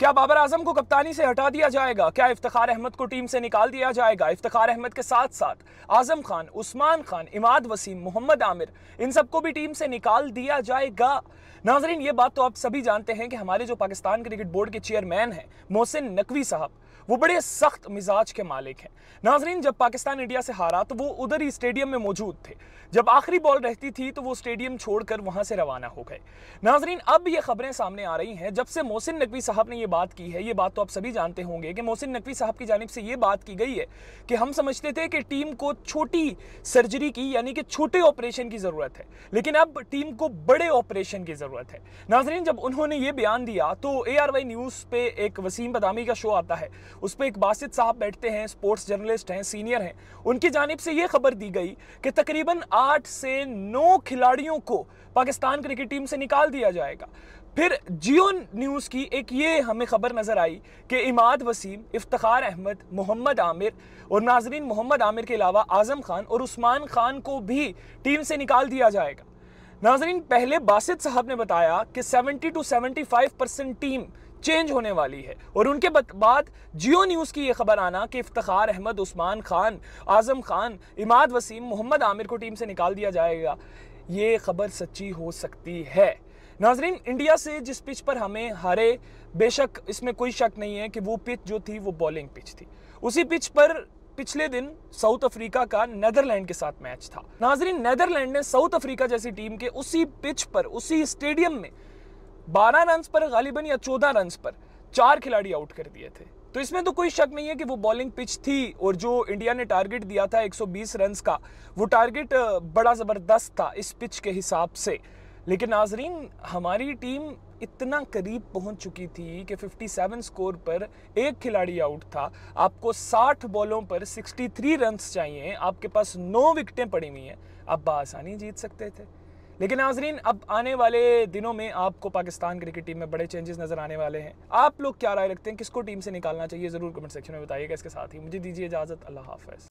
क्या बाबर आजम को कप्तानी से हटा दिया जाएगा क्या इफ्तार अहमद को टीम से निकाल दिया जाएगा इफ्तार अहमद के साथ साथ आजम खान उस्मान खान इमाद वसीम मोहम्मद आमिर इन सबको भी टीम से निकाल दिया जाएगा नाजरीन ये बात तो आप सभी जानते हैं कि हमारे जो पाकिस्तान क्रिकेट बोर्ड के चेयरमैन हैं मोहसिन नकवी साहब वो बड़े सख्त मिजाज के मालिक हैं नाजरीन जब पाकिस्तान इंडिया से हारा तो वो उधर ही स्टेडियम में मौजूद थे जब आखिरी बॉल रहती थी तो वो स्टेडियम छोड़कर वहां से रवाना हो गए नाजरीन अब ये खबरें सामने आ रही हैं जब से मोहसिन नकवी साहब ने ये बात की है ये बात तो आप सभी जानते होंगे कि मोहसिन नकवी साहब की जानब से ये बात की गई है कि हम समझते थे कि टीम को छोटी सर्जरी की यानी कि छोटे ऑपरेशन की ज़रूरत है लेकिन अब टीम को बड़े ऑपरेशन की ज़रूरत है नाजरीन जब उन्होंने ये बयान दिया तो ए न्यूज़ पे एक वसीम बदामी का शो आता है उस पर एक बासित साहब बैठते हैं स्पोर्ट्स जर्नलिस्ट हैं सीनियर हैं उनकी जानब से ये खबर दी गई कि तकरीबन आठ से नौ खिलाड़ियों को पाकिस्तान क्रिकेट टीम से निकाल दिया जाएगा फिर जियो न्यूज़ की एक ये हमें खबर नज़र आई कि इमाद वसीम इफ्तार अहमद मोहम्मद आमिर और नाजरीन मोहम्मद आमिर के अलावा आज़म खान और उस्मान खान को भी टीम से निकाल दिया जाएगा नाजरीन पहले बासित साहब ने बताया कि 70 टू 75 परसेंट टीम चेंज होने वाली है और उनके बाद जियो न्यूज़ की ये खबर आना कि इफ्तार अहमद उस्मान खान आज़म खान इमाद वसीम मोहम्मद आमिर को टीम से निकाल दिया जाएगा ये खबर सच्ची हो सकती है नाजरीन इंडिया से जिस पिच पर हमें हारे बेशक इसमें कोई शक नहीं है कि वो पिच जो थी वो बॉलिंग पिच थी उसी पिच पर पिछले दिन साउथ अफ्रीका का नेदरलैंड के साथ मैच था नाजरीन नेदरलैंड ने साउथ अफ्रीका जैसी टीम के उसी पिच पर उसी स्टेडियम में बारह रन पर गालिबन या चौदह रन पर चार खिलाड़ी आउट कर दिए थे तो इसमें तो कोई शक नहीं है कि वो बॉलिंग पिच थी और जो इंडिया ने टारगेट दिया था 120 रन का वो टारगेट बड़ा ज़बरदस्त था इस पिच के हिसाब से लेकिन नाजरीन हमारी टीम इतना करीब पहुंच चुकी थी कि 57 स्कोर पर एक खिलाड़ी आउट था आपको 60 बॉलों पर 63 रन चाहिए आपके पास नौ विकटें पड़ी हुई हैं आप बसानी जीत सकते थे लेकिन नाजरीन अब आने वाले दिनों में आपको पाकिस्तान क्रिकेट टीम में बड़े चेंजेस नजर आने वाले हैं आप लोग क्या राय रखते हैं किसको टीम से निकालना चाहिए ज़रूर कमेंट सेक्शन में बताइएगा इसके साथ ही मुझे दीजिए इजाज़त अल्लाह हाफ़